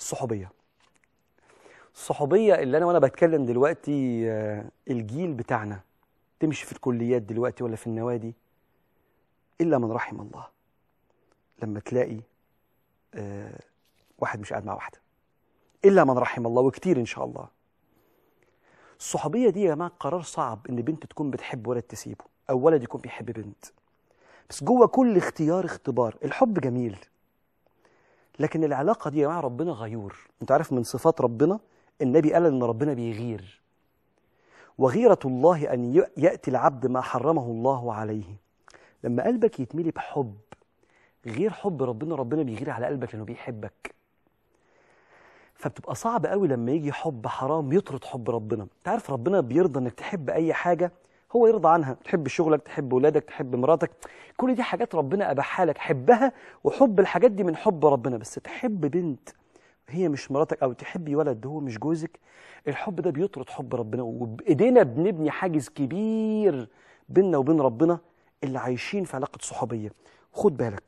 الصحوبيه الصحوبيه اللي انا وانا بتكلم دلوقتي آه، الجيل بتاعنا تمشي في الكليات دلوقتي ولا في النوادي الا من رحم الله لما تلاقي آه، واحد مش قاعد مع واحده الا من رحم الله وكتير ان شاء الله الصحوبيه دي يا جماعه قرار صعب ان بنت تكون بتحب ولد تسيبه او ولد يكون بيحب بنت بس جوه كل اختيار اختبار الحب جميل لكن العلاقة دي مع ربنا غيور انت عارف من صفات ربنا النبي قال ان ربنا بيغير وغيرة الله أن يأتي العبد ما حرمه الله عليه لما قلبك يتملي بحب غير حب ربنا ربنا بيغير على قلبك لأنه بيحبك فبتبقى صعب قوي لما يجي حب حرام يطرد حب ربنا تعرف ربنا بيرضى انك تحب اي حاجه هو يرضى عنها تحب شغلك تحب ولادك تحب مراتك كل دي حاجات ربنا أباحها لك حبها وحب الحاجات دي من حب ربنا بس تحب بنت هي مش مراتك أو تحبي ولد هو مش جوزك الحب ده بيطرد حب ربنا وبإيدينا بنبني حاجز كبير بيننا وبين ربنا اللي عايشين في علاقة صحوبية خد بالك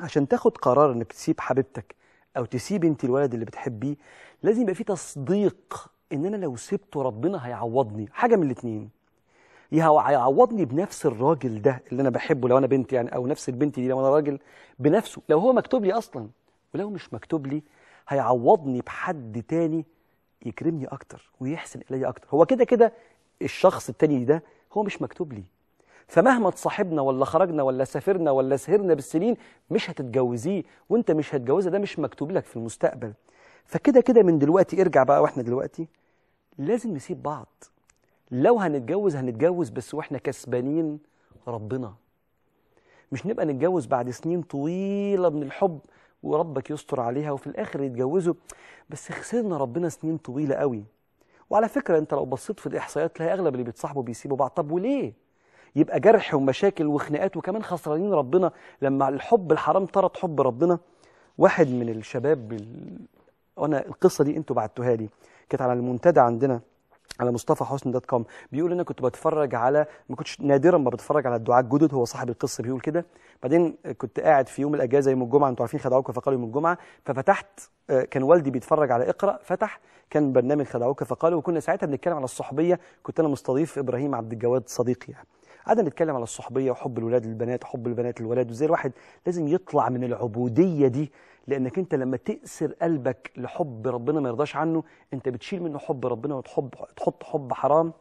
عشان تاخد قرار انك تسيب حبيبتك او تسيب انت الولد اللي بتحبيه لازم يبقى في تصديق ان انا لو سبته ربنا هيعوضني حاجه من الاثنين هيعوضني بنفس الراجل ده اللي انا بحبه لو انا بنت يعني او نفس البنت دي لو انا راجل بنفسه لو هو مكتوب لي اصلا ولو مش مكتوب لي هيعوضني بحد تاني يكرمني اكتر ويحسن الي اكتر هو كده كده الشخص التاني ده هو مش مكتوب لي فمهما اتصاحبنا ولا خرجنا ولا سافرنا ولا سهرنا بالسنين مش هتتجوزيه وانت مش هتجوزها ده مش مكتوب لك في المستقبل فكده كده من دلوقتي ارجع بقى واحنا دلوقتي لازم نسيب بعض لو هنتجوز هنتجوز بس واحنا كسبانين ربنا مش نبقى نتجوز بعد سنين طويلة من الحب وربك يستر عليها وفي الآخر يتجوزوا بس خسرنا ربنا سنين طويلة قوي وعلى فكرة انت لو بصيت في الإحصائيات تلاقي أغلب اللي بيتصاحبوا بيسيبوا بعض طب وليه؟ يبقى جرح ومشاكل وخناقات وكمان خسرانين ربنا لما الحب الحرام طرد حب ربنا واحد من الشباب بال... انا القصه دي انتوا بعتوها لي كانت على المنتدى عندنا على مصطفى حسن دوت كوم بيقول انا كنت بتفرج على ما كنتش نادرا ما بتفرج على الدعاء الجدد هو صاحب القصه بيقول كده بعدين كنت قاعد في يوم الاجازه يوم الجمعه انتوا عارفين خدعوك فقالوا يوم الجمعه ففتحت آه، كان والدي بيتفرج على اقرا فتح كان برنامج خدعوك فقالوا وكنا ساعتها بنتكلم على الصحبيه كنت انا مستضيف ابراهيم عبد الجواد صديقي يعني قعدنا نتكلم على الصحبيه وحب الولاد للبنات وحب البنات للولاد وازاي الواحد لازم يطلع من العبوديه دي لانك انت لما تأسر قلبك لحب ربنا ما يرضاش عنه انت بتشيل منه حب ربنا وتحب تحط حب حرام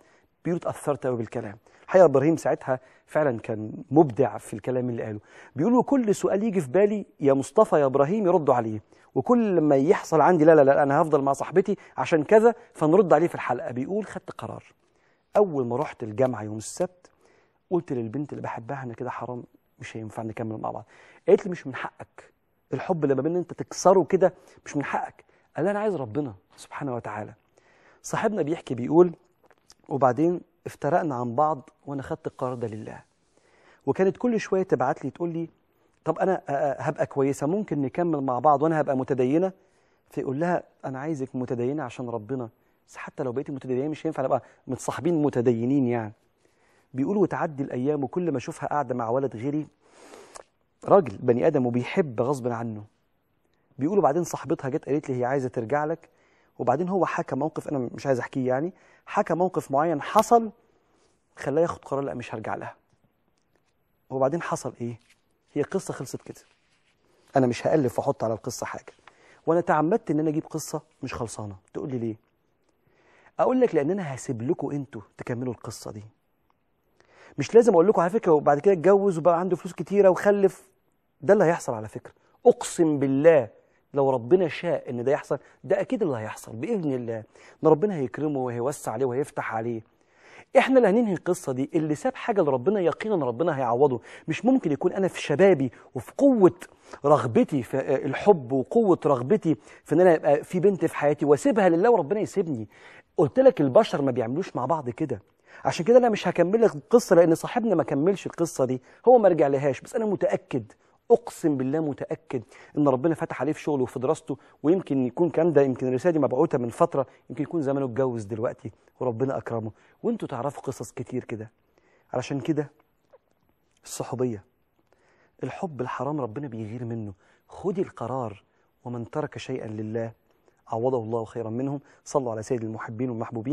بيقولوا اتاثرت قوي بالكلام الحقيقه ابراهيم ساعتها فعلا كان مبدع في الكلام اللي قاله بيقولوا كل سؤال يجي في بالي يا مصطفى يا ابراهيم يردوا عليه وكل لما يحصل عندي لا لا لا انا هفضل مع صاحبتي عشان كذا فنرد عليه في الحلقه بيقول خدت قرار اول ما رحت الجامعه يوم السبت قلت للبنت اللي بحبها انا كده حرام مش هينفع نكمل مع بعض قالت لي مش من حقك الحب لما بين انت تكسره كده مش من حقك قال انا عايز ربنا سبحانه وتعالى صاحبنا بيحكي بيقول وبعدين افترقنا عن بعض وانا خدت القرار ده لله وكانت كل شويه تبعت لي تقول لي طب انا هبقى كويسه ممكن نكمل مع بعض وانا هبقى متدينه فيقول لها انا عايزك متدينه عشان ربنا بس حتى لو بقيتي متدينه مش هينفع ابقى متصاحبين متدينين يعني بيقول وتعدي الايام وكل ما اشوفها قاعده مع ولد غيري راجل بني ادم وبيحب غصب عنه بيقولوا بعدين صاحبتها جت قالت لي هي عايزه ترجع لك وبعدين هو حكى موقف انا مش عايز احكيه يعني حكى موقف معين حصل خلاه ياخد قرار لا مش هرجع لها وبعدين حصل ايه هي قصه خلصت كده انا مش هالف واحط على القصه حاجه وانا تعمدت ان انا اجيب قصه مش خلصانه تقول لي ليه اقول لك لان انا هسيب لكم انتوا تكملوا القصه دي مش لازم اقول لكم على فكره وبعد كده اتجوز وبقى عنده فلوس كتيره وخلف ده اللي هيحصل على فكره اقسم بالله لو ربنا شاء ان ده يحصل ده اكيد اللي هيحصل باذن الله ان ربنا هيكرمه وهيوسع عليه وهيفتح عليه احنا اللي هننهي القصه دي اللي ساب حاجه لربنا يقينا ربنا هيعوضه مش ممكن يكون انا في شبابي وفي قوه رغبتي في آه، الحب وقوه رغبتي في ان انا يبقى في بنت في حياتي واسيبها لله وربنا يسيبني قلت لك البشر ما بيعملوش مع بعض كده عشان كده انا مش هكمل لك القصه لان صاحبنا ما كملش القصه دي هو ما رجع لهاش بس انا متاكد اقسم بالله متاكد ان ربنا فتح عليه في شغله وفي دراسته ويمكن يكون الكلام ده يمكن الرساله دي مبعوته من فتره يمكن يكون زمانه اتجوز دلوقتي وربنا اكرمه وانتوا تعرفوا قصص كتير كده علشان كده الصحوبيه الحب الحرام ربنا بيغير منه خدي القرار ومن ترك شيئا لله عوضه الله خيرا منهم صلوا على سيد المحبين والمحبوبين